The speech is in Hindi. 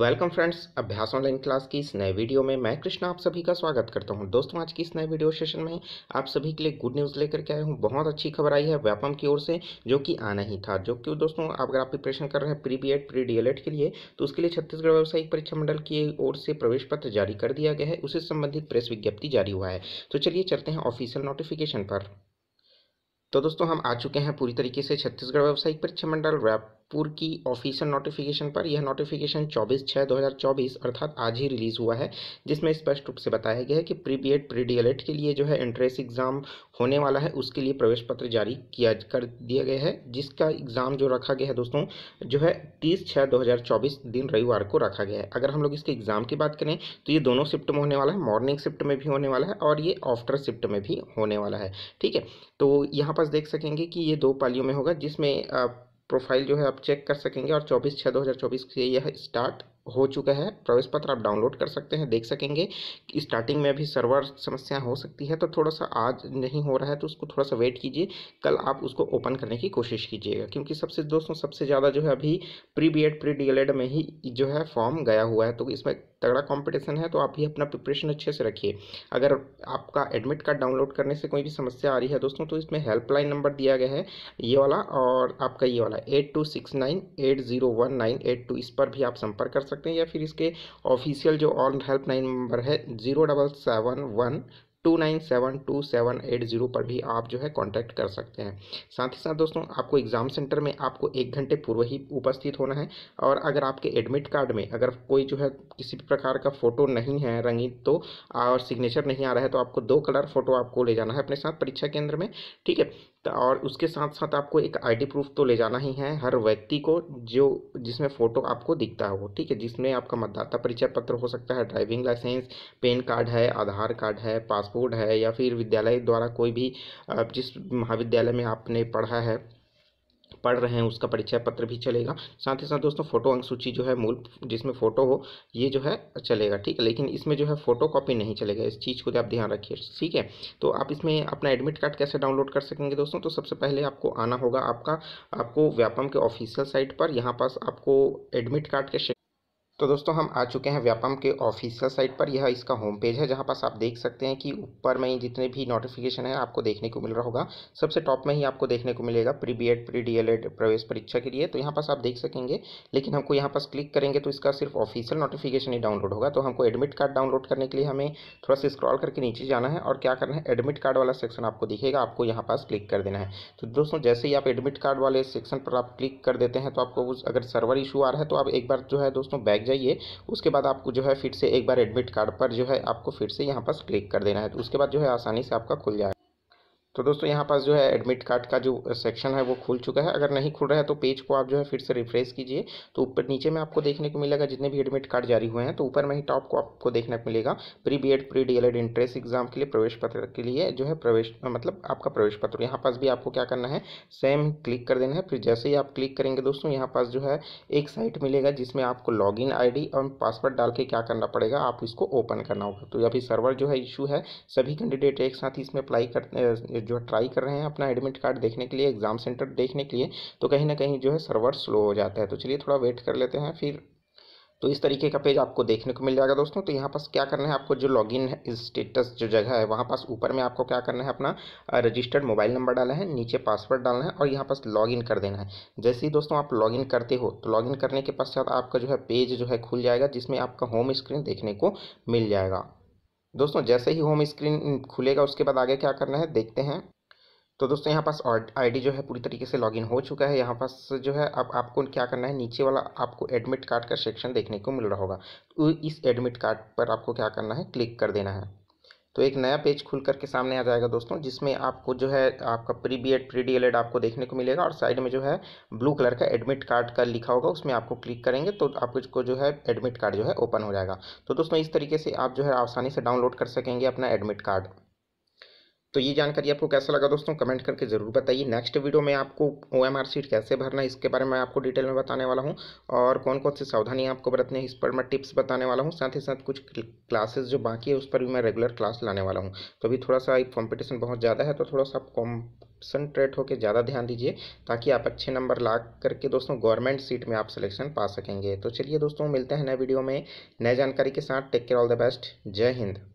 वेलकम फ्रेंड्स अभ्यास ऑनलाइन क्लास की इस नए वीडियो में मैं कृष्णा आप सभी का स्वागत करता हूं दोस्तों आज की इस नए वीडियो सेशन में आप सभी के लिए गुड न्यूज़ लेकर के आया हूं बहुत अच्छी खबर आई है व्यापम की ओर से जो कि आना ही था जो कि दोस्तों अगर आप प्रिपरेशन कर रहे हैं pre B Ed pre D के लिए तो उसके लिए छत्तीसगढ़ व्यावसायिक परीक्षा मंडल की ओर से प्रवेश पत्र जारी कर दिया गया है उससे संबंधित प्रेस विज्ञप्ति जारी हुआ है तो चलिए चलते हैं ऑफिशियल नोटिफिकेशन पर तो दोस्तों हम आ चुके हैं पूरी तरीके से छत्तीसगढ़ व्यावसायिक परीक्षा मंडल रैप पूर्व की ऑफिशियल नोटिफिकेशन पर यह नोटिफिकेशन 24 छः 2024 अर्थात आज ही रिलीज़ हुआ है जिसमें स्पष्ट रूप से बताया गया है कि pre B Ed pre D के लिए जो है एंट्रेंस एग्ज़ाम होने वाला है उसके लिए प्रवेश पत्र जारी किया कर दिया गया है जिसका एग्ज़ाम जो रखा गया है दोस्तों जो है तीस छः दो दिन रविवार को रखा गया है अगर हम लोग इसके एग्ज़ाम की बात करें तो ये दोनों शिफ्ट में होने वाला है मॉर्निंग शिफ्ट में भी होने वाला है और ये आफ्टर शिफ्ट में भी होने वाला है ठीक है तो यहाँ पर देख सकेंगे कि ये दो पालियों में होगा जिसमें प्रोफाइल जो है आप चेक कर सकेंगे और 24 छः 2024 से यह स्टार्ट हो चुका है प्रवेश पत्र आप डाउनलोड कर सकते हैं देख सकेंगे स्टार्टिंग में अभी सर्वर समस्या हो सकती है तो थोड़ा सा आज नहीं हो रहा है तो उसको थोड़ा सा वेट कीजिए कल आप उसको ओपन करने की कोशिश कीजिएगा क्योंकि सबसे दोस्तों सबसे ज़्यादा जो है अभी pre B Ed pre D El Ed में ही जो है फॉर्म गया हुआ है तो इसमें तगड़ा कंपटीशन है तो आप भी अपना प्रिपरेशन अच्छे से रखिए अगर आपका एडमिट कार्ड डाउनलोड करने से कोई भी समस्या आ रही है दोस्तों तो इसमें हेल्पलाइन नंबर दिया गया है ये वाला और आपका ये वाला eight two six nine eight zero one nine eight two इस पर भी आप संपर्क कर सकते हैं या फिर इसके ऑफिशियल जो ऑन हेल्पलाइन नंबर है zero double seven one two nine seven two seven eight zero पर भी आप जो है कांटेक्ट कर सकते हैं साथ ही साथ दोस्तों आपको एग्ज़ाम सेंटर में आपको एक घंटे पूर्व ही उपस्थित होना है और अगर आपके एडमिट कार्ड में अगर कोई जो है किसी भी प्रकार का फ़ोटो नहीं है रंगीन तो और सिग्नेचर नहीं आ रहा है तो आपको दो कलर फ़ोटो आपको ले जाना है अपने साथ परीक्षा केंद्र में ठीक है तो और उसके साथ साथ आपको एक आईडी प्रूफ तो ले जाना ही है हर व्यक्ति को जो जिसमें फ़ोटो आपको दिखता हो ठीक है जिसमें आपका मतदाता परिचय पत्र हो सकता है ड्राइविंग लाइसेंस पेन कार्ड है आधार कार्ड है पास पासपोर्ट है या फिर विद्यालय द्वारा कोई भी जिस महाविद्यालय में आपने पढ़ा है पढ़ रहे हैं उसका परिचय पत्र भी चलेगा साथ ही साथ दोस्तों फोटो अंक सूची जो है मूल जिसमें फ़ोटो हो ये जो है चलेगा ठीक है लेकिन इसमें जो है फोटो कॉपी नहीं चलेगा इस चीज़ को आप ध्यान रखिए ठीक है तो आप इसमें अपना एडमिट कार्ड कैसे डाउनलोड कर सकेंगे दोस्तों तो सबसे पहले आपको आना होगा आपका आपको व्यापम के ऑफिशियल साइट पर यहाँ पास आपको एडमिट कार्ड के तो दोस्तों हम आ चुके हैं व्यापम के ऑफिशियल साइट पर यह इसका होम पेज है जहाँ पास आप देख सकते हैं कि ऊपर में ही जितने भी नोटिफिकेशन है आपको देखने को मिल रहा होगा सबसे टॉप में ही आपको देखने को मिलेगा pre B Ed pre D El Ed प्रवेश परीक्षा के लिए तो यहाँ पास आप देख सकेंगे लेकिन हमको यहाँ पास क्लिक करेंगे तो इसका सिर्फ ऑफिशियल नोटिफिकेशन ही डाउनलोड होगा तो हमको एडमिट कार्ड डाउनलोड करने के लिए हमें थोड़ा सा स्क्रॉल करके नीचे जाना है और क्या करना है एडमिट कार्ड वाला सेक्शन आपको दिखेगा आपको यहाँ पास क्लिक कर देना है तो दोस्तों जैसे ही आप एडमिट कार्ड वाले सेक्शन पर आप क्लिक कर देते हैं तो आपको अगर सर्वर इशू आ रहा है तो आप एक बार जो है दोस्तों बैग जाइए उसके बाद आपको जो है फिर से एक बार एडमिट कार्ड पर जो है आपको फिर से यहाँ पर क्लिक कर देना है तो उसके बाद जो है आसानी से आपका खुल जाएगा तो दोस्तों यहाँ पास जो है एडमिट कार्ड का जो सेक्शन है वो खुल चुका है अगर नहीं खुल रहा है तो पेज को आप जो है फिर से रिफ्रेश कीजिए तो ऊपर नीचे में आपको देखने को मिलेगा जितने भी एडमिट कार्ड जारी हुए हैं तो ऊपर में ही टॉप को आपको देखने को मिलेगा pre B Ed pre D El Ed entrance exam के लिए प्रवेश पत्र के लिए जो है प्रवेश मतलब आपका प्रवेश पत्र यहाँ पास भी आपको क्या करना है सेम क्लिक कर देना है फिर जैसे ही आप क्लिक करेंगे दोस्तों यहाँ पास जो है एक साइट मिलेगा जिसमें आपको आई डी और पासवर्ड डाल के क्या करना पड़ेगा आप इसको ओपन करना होगा तो अभी सर्वर जो है इशू है सभी कैंडिडेट एक साथ इसमें अप्लाई करते जो ट्राई कर रहे हैं अपना एडमिट कार्ड देखने के लिए एग्ज़ाम सेंटर देखने के लिए तो कहीं ना कहीं जो है सर्वर स्लो हो जाता है तो चलिए थोड़ा वेट कर लेते हैं फिर तो इस तरीके का पेज आपको देखने को मिल जाएगा दोस्तों तो यहाँ पास क्या करना है आपको जो लॉगिन है स्टेटस जो जगह है वहाँ पास ऊपर में आपको क्या करना है अपना रजिस्टर्ड मोबाइल नंबर डाला है नीचे पासवर्ड डालना है और यहाँ पास लॉगिन कर देना है जैसे ही दोस्तों आप लॉगिन करते हो तो लॉगिन करने के पश्चात आपका जो है पेज जो है खुल जाएगा जिसमें आपका होम स्क्रीन देखने को मिल जाएगा दोस्तों जैसे ही होम स्क्रीन खुलेगा उसके बाद आगे क्या करना है देखते हैं तो दोस्तों यहाँ पास आईडी जो है पूरी तरीके से लॉगिन हो चुका है यहाँ पास जो है अब आप, आपको क्या करना है नीचे वाला आपको एडमिट कार्ड का सेक्शन देखने को मिल रहा होगा तो इस एडमिट कार्ड पर आपको क्या करना है क्लिक कर देना है तो एक नया पेज खुल करके सामने आ जाएगा दोस्तों जिसमें आपको जो है आपका pre B Ed pre D El Ed आपको देखने को मिलेगा और साइड में जो है ब्लू कलर का एडमिट कार्ड का लिखा होगा उसमें आपको क्लिक करेंगे तो आपको जो है एडमिट कार्ड जो है ओपन हो जाएगा तो दोस्तों इस तरीके से आप जो है आसानी से डाउनलोड कर सकेंगे अपना एडमिट कार्ड तो ये जानकारी आपको कैसा लगा दोस्तों कमेंट करके ज़रूर बताइए नेक्स्ट वीडियो में आपको ओ एम आर सीट कैसे भरना है इसके बारे में आपको डिटेल में बताने वाला हूँ और कौन कौन सी सावधानियाँ आपको बरतनी है इस पर मैं टिप्स बताने वाला हूँ साथ ही साथ कुछ क्लासेस जो बाकी है उस पर भी मैं रेगुलर क्लास लाने वाला हूँ तो अभी थोड़ा सा कॉम्पिटिशन बहुत ज़्यादा है तो थोड़ा सा आप कॉन्सनट्रेट होकर ज़्यादा ध्यान दीजिए ताकि आप अच्छे नंबर ला करके दोस्तों गवर्नमेंट सीट में आप सिलेक्शन पा सकेंगे तो चलिए दोस्तों मिलते हैं नए वीडियो में नए जानकारी के साथ take care all the best जय हिंद